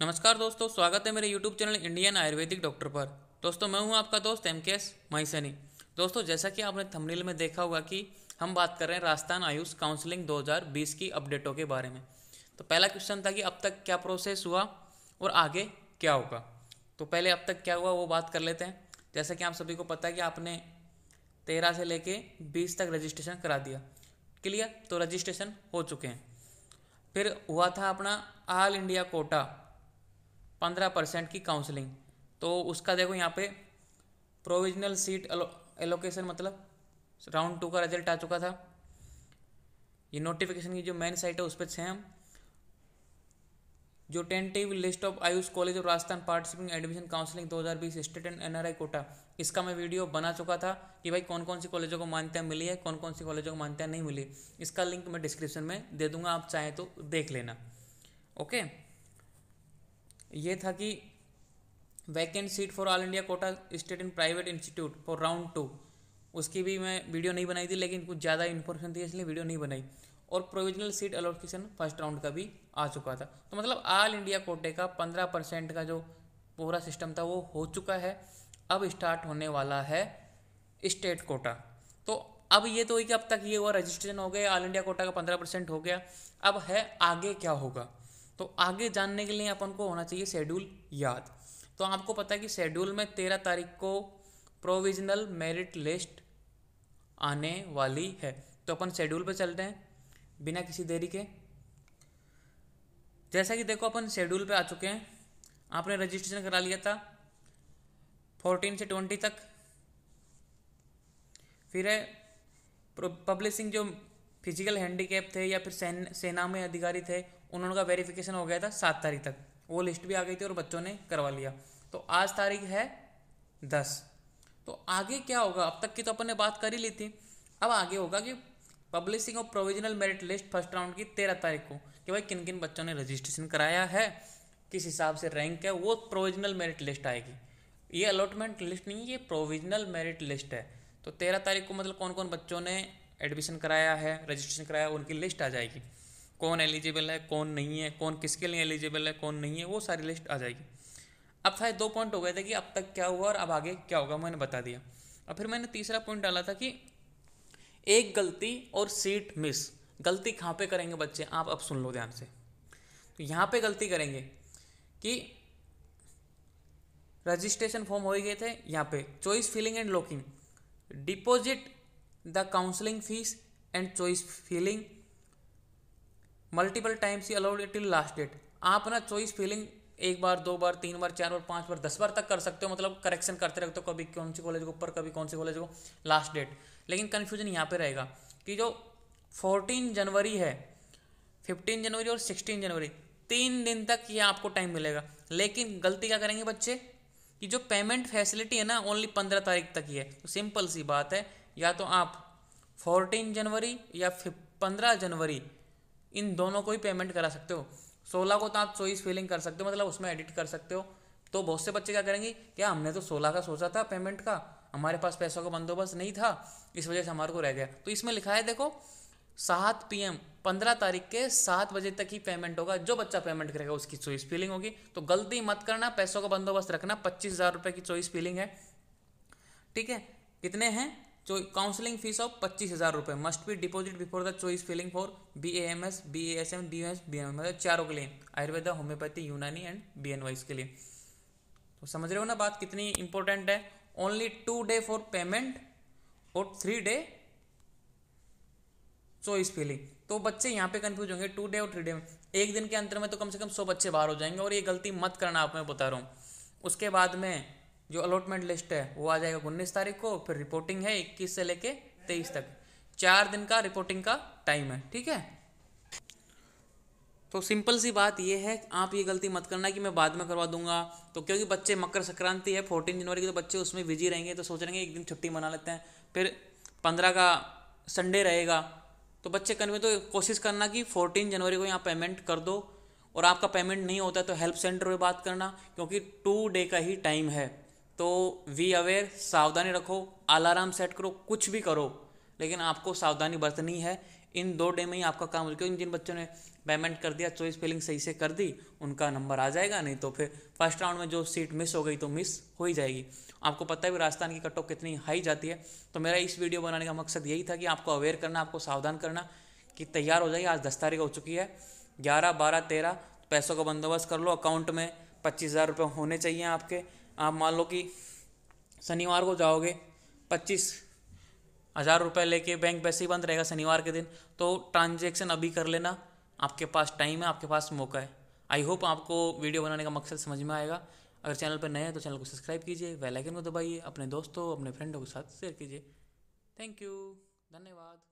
नमस्कार दोस्तों स्वागत है मेरे YouTube channel Indian Ayurvedic doctor पर दोस्तों मैं हूं आपका दोस्त एम के एस दोस्तों जैसा कि आपने थंबनेल में देखा होगा कि हम बात कर रहे हैं राजस्थान आयुष काउंसलिंग 2020 की अपडेटों के बारे में तो पहला क्वेश्चन था कि अब तक क्या प्रोसेस हुआ और आगे क्या होगा तो पहले अब तक क्या हुआ वो बात कर लेते हैं जैसा कि आप सभी को पता है कि आपने तेरह से लेके बीस तक रजिस्ट्रेशन करा दिया क्लियर तो रजिस्ट्रेशन हो चुके हैं फिर हुआ था अपना ऑल इंडिया कोटा पंद्रह परसेंट की काउंसलिंग तो उसका देखो यहाँ पे प्रोविजनल सीट एलोकेशन मतलब राउंड टू का रिजल्ट आ चुका था ये नोटिफिकेशन की जो मेन साइट है उस पर छः हम जो tentative list of AYUSH college of Rajasthan participating admission counselling 2020 state and NRI quota इसका मैं वीडियो बना चुका था कि भाई कौन कौन सी कॉलेजों को मान्यता मिली है कौन कौन सी कॉलेजों को मान्यता नहीं मिली इसका लिंक मैं डिस्क्रिप्शन में दे दूंगा आप चाहें तो देख लेना ओके ये था कि vacant seat for all India quota state and private institute for round two उसकी भी मैं वीडियो नहीं बनाई थी लेकिन कुछ ज़्यादा इन्फॉर्मेशन थी इसलिए वीडियो नहीं बनाई और provisional seat allocation first round का भी आ चुका था तो मतलब ऑल इंडिया कोटे का पंद्रह परसेंट का जो पूरा सिस्टम था वो हो चुका है अब स्टार्ट होने वाला है स्टेट कोटा तो अब ये तो कि अब तक ये हुआ रजिस्ट्रेशन हो गया ऑल इंडिया कोटा का पंद्रह परसेंट हो गया अब है आगे क्या होगा तो आगे जानने के लिए अपन को होना चाहिए शेड्यूल याद तो आपको पता है कि शेड्यूल में तेरह तारीख को प्रोविजनल मेरिट लिस्ट आने वाली है तो अपन शेड्यूल पर चलते हैं बिना किसी देरी के जैसा कि देखो अपन शेड्यूल पे आ चुके हैं आपने रजिस्ट्रेशन करा लिया था फोर्टीन से ट्वेंटी तक फिर है पब्लिशिंग जो फिजिकल हैंडीकैप थे या फिर सेन, सेना में अधिकारी थे उन्होंने का वेरिफिकेशन हो गया था सात तारीख तक वो लिस्ट भी आ गई थी और बच्चों ने करवा लिया तो आज तारीख है दस तो आगे क्या होगा अब तक की तो अपन ने बात कर ही ली थी अब आगे होगा कि publishing of provisional merit list first round की तेरह तारीख को कि भाई किन किन बच्चों ने रजिस्ट्रेशन कराया है किस हिसाब से रैंक है वो प्रोविजनल मेरिट लिस्ट आएगी ये अलॉटमेंट लिस्ट नहीं है ये प्रोविजनल मेरिट लिस्ट है तो तेरह तारीख को मतलब कौन कौन बच्चों ने एडमिशन कराया है रजिस्ट्रेशन कराया उनकी लिस्ट आ जाएगी कौन एलिजिबल है कौन नहीं है कौन किसके लिए एलिजिबल है कौन नहीं है वो सारी लिस्ट आ जाएगी अब शायद दो पॉइंट हो गए थे कि अब तक क्या हुआ और अब आगे क्या होगा मैंने बता दिया और फिर मैंने तीसरा पॉइंट डाला था कि एक गलती और सीट मिस गलती कहाँ पे करेंगे बच्चे आप अब सुन लो ध्यान से तो यहाँ पे गलती करेंगे कि रजिस्ट्रेशन फॉर्म हो गए थे यहाँ पे choice filling and locking deposit the counselling fees and choice filling multiple times ही अलाउड टिल लास्ट डेट आप ना चॉइस फीलिंग एक बार दो बार तीन बार चार बार पाँच बार दस बार तक कर सकते हो मतलब करेक्शन करते रहते हो कभी कौन से कॉलेज को ऊपर कभी कौन से कॉलेज को लास्ट डेट लेकिन कन्फ्यूजन यहाँ पे रहेगा कि जो फोर्टीन जनवरी है फिफ्टीन जनवरी और सिक्सटीन जनवरी तीन दिन तक ये आपको टाइम मिलेगा लेकिन गलती क्या करेंगे बच्चे कि जो पेमेंट फैसिलिटी है ना ओनली पंद्रह तारीख तक ही है तो सिंपल सी बात है या तो आप फोर्टीन जनवरी या पंद्रह जनवरी इन दोनों को ही पेमेंट करा सकते हो सोलह को तो आप चॉइस फिलिंग कर सकते हो मतलब उसमें एडिट कर सकते हो तो बहुत से बच्चे क्या करेंगे क्या हमने तो सोलह का सोचा था पेमेंट का हमारे पास पैसों का बंदोबस्त नहीं था इस वजह से हमारे को रह गया तो इसमें लिखा है देखो सात पी एम पंद्रह तारीख के सात बजे तक ही पेमेंट होगा जो बच्चा पेमेंट करेगा उसकी चॉइस फीलिंग होगी तो गलती मत करना पैसों का बंदोबस्त रखना पच्चीस हज़ार रुपये की चॉइस फीलिंग है ठीक है कितने हैं काउंसलिंग फीस ऑफ पच्चीस हज़ार रुपए must be deposit before the choice filling for B A M S B S M B S B M मतलब चारों के लिए Ayurveda homoeopathy Unani and B N Y S के लिए तो समझ रहे हो ना बात कितनी इंपॉर्टेंट है only two day for payment और थ्री डे चॉइस फिलिंग तो बच्चे यहाँ पे कंफ्यूज होंगे टू डे और थ्री डे में एक दिन के अंतर में तो कम से कम सौ बच्चे बाहर हो जाएंगे और ये गलती मत करना आप मैं बता रहा हूँ उसके बाद में जो अलॉटमेंट लिस्ट है वो आ जाएगा उन्नीस तारीख को फिर रिपोर्टिंग है इक्कीस से लेके तेईस तक चार दिन का रिपोर्टिंग का टाइम है ठीक है तो सिंपल सी बात ये है आप ये गलती मत करना कि मैं बाद में करवा दूंगा तो क्योंकि बच्चे मकर संक्रांति है फोर्टीन जनवरी की तो बच्चे उसमें बिजी रहेंगे तो सोच रहेंगे एक दिन छुट्टी मना लेते हैं फिर पंद्रह का संडे रहेगा तो बच्चे कन्वे तो कोशिश करना कि फोर्टीन जनवरी को यहाँ पेमेंट कर दो और आपका पेमेंट नहीं होता है तो हेल्प सेंटर पर बात करना क्योंकि टू डे का ही टाइम है तो वी अवेयर सावधानी रखो अलार्म सेट करो कुछ भी करो लेकिन आपको सावधानी बरतनी है इन दो डे में ही आपका काम हो क्योंकि जिन बच्चों ने पेमेंट कर दिया चॉइस फिलिंग सही से कर दी उनका नंबर आ जाएगा नहीं तो फिर फर्स्ट राउंड में जो सीट मिस हो गई तो मिस हो ही जाएगी आपको पता है भी राजस्थान की कट ऑफ कितनी हाई जाती है तो मेरा इस वीडियो बनाने का मकसद यही था कि आपको अवेयर करना आपको सावधान करना कि तैयार हो जाइए आज दस तारीख हो चुकी है ग्यारह बारह तेरह पैसों का बंदोबस्त कर लो अकाउंट में पच्चीस हज़ार रुपये होने चाहिए आपके आप मान लो कि शनिवार को जाओगे पच्चीस हज़ार रुपये लेके बैंक वैसे ही बंद रहेगा शनिवार के दिन तो ट्रांजेक्शन अभी कर लेना आपके पास टाइम है आपके पास मौका है आई होप आपको वीडियो बनाने का मकसद समझ में आएगा अगर चैनल पर नए हैं तो चैनल को सब्सक्राइब कीजिए बेल आइकन को दबाइए अपने दोस्तों अपने फ्रेंडों के साथ शेयर कीजिए थैंक यू धन्यवाद